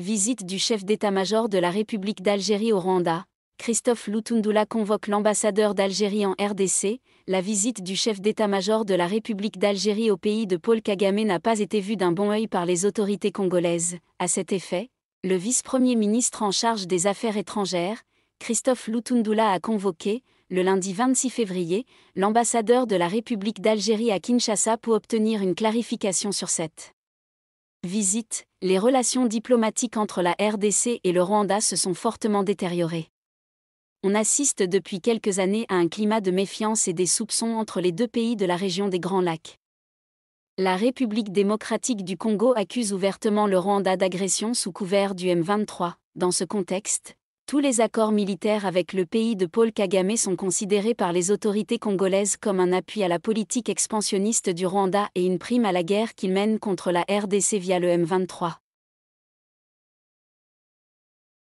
Visite du chef d'état-major de la République d'Algérie au Rwanda. Christophe Lutundula convoque l'ambassadeur d'Algérie en RDC. La visite du chef d'état-major de la République d'Algérie au pays de Paul Kagame n'a pas été vue d'un bon œil par les autorités congolaises. À cet effet, le vice-premier ministre en charge des affaires étrangères, Christophe Lutundula a convoqué, le lundi 26 février, l'ambassadeur de la République d'Algérie à Kinshasa pour obtenir une clarification sur cette visite, les relations diplomatiques entre la RDC et le Rwanda se sont fortement détériorées. On assiste depuis quelques années à un climat de méfiance et des soupçons entre les deux pays de la région des Grands Lacs. La République démocratique du Congo accuse ouvertement le Rwanda d'agression sous couvert du M23. Dans ce contexte, tous les accords militaires avec le pays de Paul Kagame sont considérés par les autorités congolaises comme un appui à la politique expansionniste du Rwanda et une prime à la guerre qu'il mène contre la RDC via le M23.